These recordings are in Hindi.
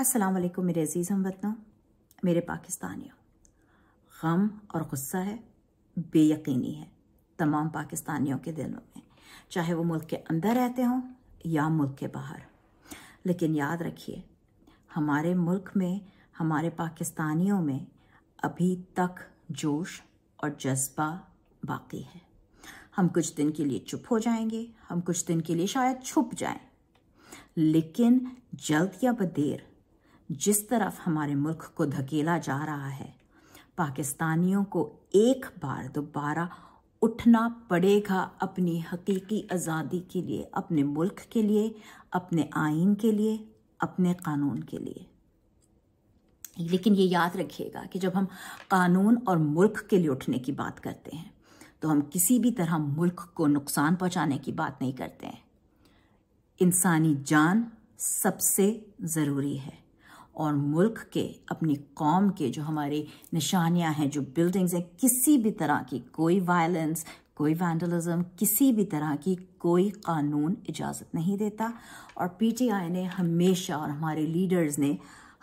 अस्सलाम वालेकुम मेरे अज़ीज़ हम वतनों मेरे पाकिस्तानियों गम और गुस्सा है बेयकीनी है तमाम पाकिस्तानियों के दिलों में चाहे वो मुल्क के अंदर रहते हों या मुल्क के बाहर लेकिन याद रखिए हमारे मुल्क में हमारे पाकिस्तानियों में अभी तक जोश और जज्बा बाकी है हम कुछ दिन के लिए चुप हो जाएंगे हम कुछ दिन के लिए शायद छुप जाएं लेकिन जल्द या बदेर जिस तरफ हमारे मुल्क को धकेला जा रहा है पाकिस्तानियों को एक बार दोबारा उठना पड़ेगा अपनी हकीकी आज़ादी के लिए अपने मुल्क के लिए अपने आइन के लिए अपने कानून के लिए लेकिन ये याद रखिएगा कि जब हम कानून और मुल्क के लिए उठने की बात करते हैं तो हम किसी भी तरह मुल्क को नुकसान पहुंचाने की बात नहीं करते हैं इंसानी जान सबसे ज़रूरी है और मुल्क के अपनी कौम के जो हमारे निशानियां हैं जो बिल्डिंग्स हैं किसी भी तरह की कोई वायलेंस कोई वैंडलिज्म किसी भी तरह की कोई कानून इजाज़त नहीं देता और पीटीआई ने हमेशा और हमारे लीडर्स ने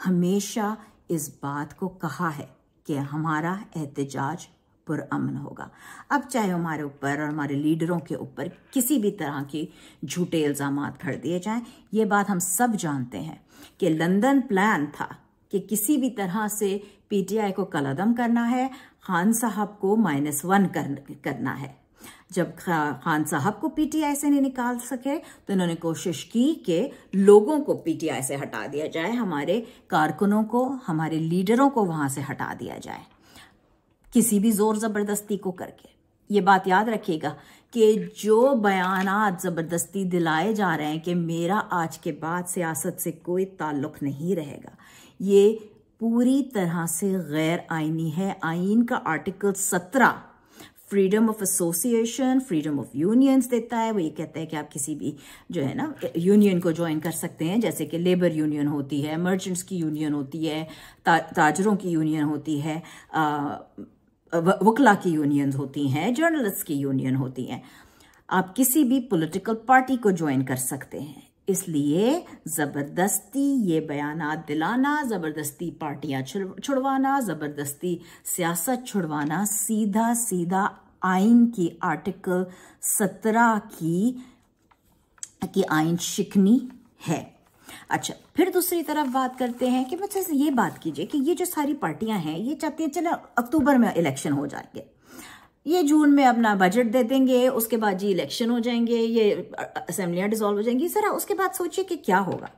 हमेशा इस बात को कहा है कि हमारा एहतजाज पुरअमन होगा अब चाहे हमारे ऊपर और हमारे लीडरों के ऊपर किसी भी तरह के झूठे इल्ज़ाम खड़ दिए जाएं ये बात हम सब जानते हैं कि लंदन प्लान था कि किसी भी तरह से पीटीआई को कलदम करना है खान साहब को माइनस वन कर, करना है जब खान साहब को पीटीआई से नहीं निकाल सके तो इन्होंने कोशिश की कि लोगों को पीटीआई से हटा दिया जाए हमारे कारकुनों को हमारे लीडरों को वहां से हटा दिया जाए किसी भी ज़ोर ज़बरदस्ती को करके ये बात याद रखिएगा कि जो बयान ज़बरदस्ती दिलाए जा रहे हैं कि मेरा आज के बाद सियासत से कोई ताल्लुक़ नहीं रहेगा ये पूरी तरह से गैर आइनी है आइन का आर्टिकल सत्रह freedom of association freedom of unions देता है वो ये कहता है कि आप किसी भी जो है ना यूनियन को ज्वाइन कर सकते हैं जैसे कि लेबर यूनियन होती है मर्चेंट्स की यूनियन होती है ता, ताजरों की यूनियन होती है आ, वकला की यूनियन होती हैं जर्नलिस्ट की यूनियन होती हैं आप किसी भी पॉलिटिकल पार्टी को ज्वाइन कर सकते हैं इसलिए ज़बरदस्ती ये बयान दिलाना ज़बरदस्ती पार्टियां छुड़वाना ज़बरदस्ती सियासत छुड़वाना सीधा सीधा आइन की आर्टिकल सत्रह की की आइन शिकनी है अच्छा फिर दूसरी तरफ बात करते हैं कि मुझसे ये बात कीजिए कि ये जो सारी पार्टियां हैं ये चाहती हैं चलो अक्टूबर में इलेक्शन हो जाएंगे ये जून में अपना बजट दे देंगे उसके बाद जी इलेक्शन हो जाएंगे ये असम्बलियाँ डिजोल्व हो जाएंगी ज़रा उसके बाद सोचिए कि क्या होगा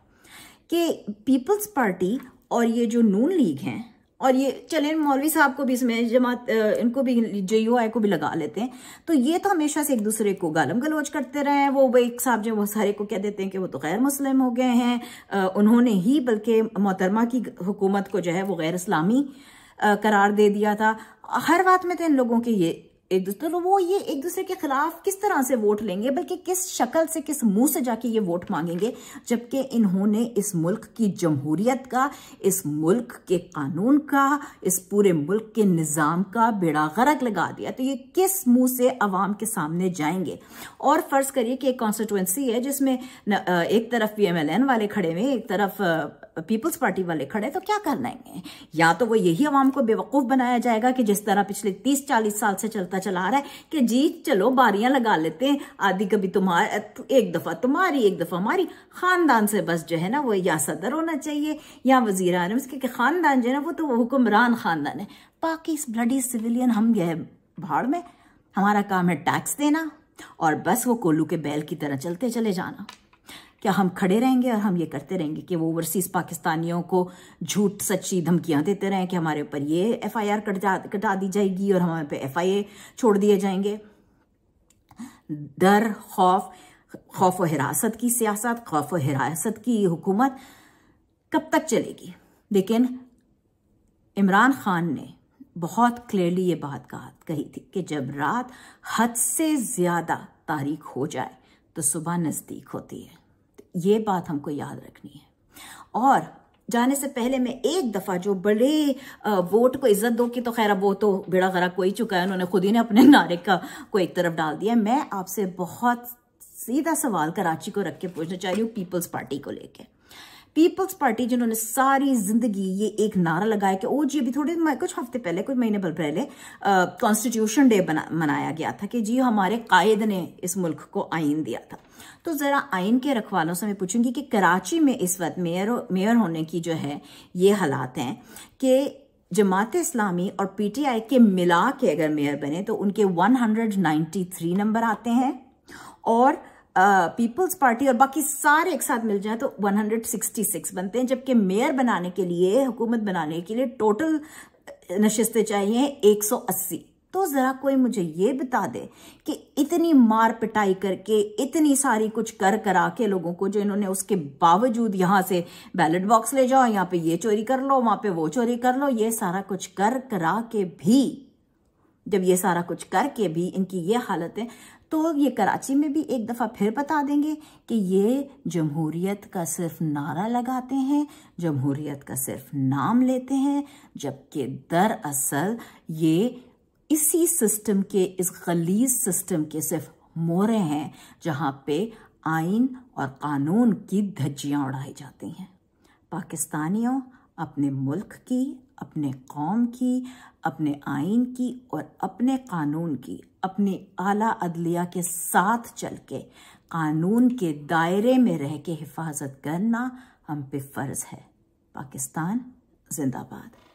कि पीपल्स पार्टी और ये जो नून लीग हैं और ये चलें मौलवी साहब को भी इसमें जमात इनको भी जे यू आई को भी लगा लेते हैं तो ये तो हमेशा से एक दूसरे को गालम गलोच करते रहे हैं वो एक साहब जो वो सारे को कह देते हैं कि वो तो गैर मुस्लिम हो गए हैं उन्होंने ही बल्कि मोहतरमा की हुकूमत को जो है वो गैर इस्लामी करार दे दिया था हर बात में तो इन लोगों के ये एक दूसरे तो वो ये एक दूसरे के खिलाफ किस तरह से वोट लेंगे बल्कि किस शक्ल से किस मुंह से जाके ये वोट मांगेंगे जबकि इन्होंने इस मुल्क की जमहूरियत का इस मुल्क के कानून का इस पूरे मुल्क के निज़ाम का बेड़ा गरक लगा दिया तो ये किस मुंह से अवाम के सामने जाएंगे और फ़र्ज़ करिए कि एक कॉन्स्टिट्यूंसी है जिसमें एक तरफ पी वाले खड़े हुए एक तरफ पीपल्स पार्टी वाले खड़े तो क्या कर है या तो वो यही अवाम को बेवकूफ़ बनाया जाएगा कि जिस तरह पिछले तीस चालीस साल से चलता पता चला रहा है कि जी चलो बारियां लगा लेते हैं आधी कभी तुम्हार एक दफ़ा तुम्हारी एक दफ़ा हमारी ख़ानदान से बस जो है ना वो या सदर होना चाहिए या वजीर आलम क्योंकि ख़ानदान जो है ना वो तो हुक्मरान ख़ानदान है बाकी इस ब्लडी सिविलियन हम गए भाड़ में हमारा काम है टैक्स देना और बस वो कोल्लू के बैल की तरह चलते चले जाना क्या हम खड़े रहेंगे और हम ये करते रहेंगे कि वो ओवरसीज़ पाकिस्तानियों को झूठ सच्ची धमकियां देते रहें कि हमारे ऊपर ये एफ आई आर कटा कटा दी जाएगी और हमारे पे एफ आई ए छोड़ दिए जाएंगे डर खौफ खौफ व हिरासत की सियासत खौफ व हिरासत की हुकूमत कब तक चलेगी लेकिन इमरान खान ने बहुत क्लियरली ये बात कहा कही थी कि जब रात हद से ज़्यादा तारीख हो जाए तो सुबह नज़दीक होती है ये बात हमको याद रखनी है और जाने से पहले मैं एक दफ़ा जो बड़े वोट को इज्जत दो कि तो खैर वो तो बेड़ा गरा कोई ही चुका है उन्होंने खुद ही ने अपने नारे का को एक तरफ डाल दिया मैं आपसे बहुत सीधा सवाल कराची को रख के पूछना चाह रही हूँ पीपल्स पार्टी को लेकर पीपल्स पार्टी जिन्होंने सारी जिंदगी ये एक नारा लगाया कि ओ जी अभी थोड़े कुछ हफ्ते पहले कुछ महीने पहले कॉन्स्टिट्यूशन डे मनाया गया था कि जी हमारे कायद ने इस मुल्क को आइन दिया था तो ज़रा आइन के रखवालों से मैं पूछूंगी कि कराची में इस वक्त मेयर मेयर होने की जो है ये हालात हैं कि जमात इस्लामी और पीटीआई के मिला के अगर मेयर बने तो उनके 193 नंबर आते हैं और पीपल्स पार्टी और बाकी सारे एक साथ मिल जाए तो 166 बनते हैं जबकि मेयर बनाने के लिए हुकूमत बनाने के लिए टोटल नशस्तें चाहिए 180 तो ज़रा कोई मुझे ये बता दे कि इतनी मार पिटाई करके इतनी सारी कुछ कर करा के लोगों को जो इन्होंने उसके बावजूद यहां से बैलेट बॉक्स ले जाओ यहां पे ये चोरी कर लो वहां पे वो चोरी कर लो ये सारा कुछ कर करा के भी जब ये सारा कुछ करके भी इनकी ये हालत है तो ये कराची में भी एक दफ़ा फिर बता देंगे कि ये जमहूरीत का सिर्फ नारा लगाते हैं जमहूरीत का सिर्फ नाम लेते हैं जबकि दरअसल ये इसी सिस्टम के इस गलीज सिस्टम के सिर्फ मोरे हैं जहाँ पे आइन और कानून की धज्जियाँ उड़ाई जाती हैं पाकिस्तानियों अपने मुल्क की अपने कौम की अपने आइन की और अपने कानून की अपने आला अदलिया के साथ चल के कानून के दायरे में रह के हिफाजत करना हम पे फ़र्ज़ है पाकिस्तान जिंदाबाद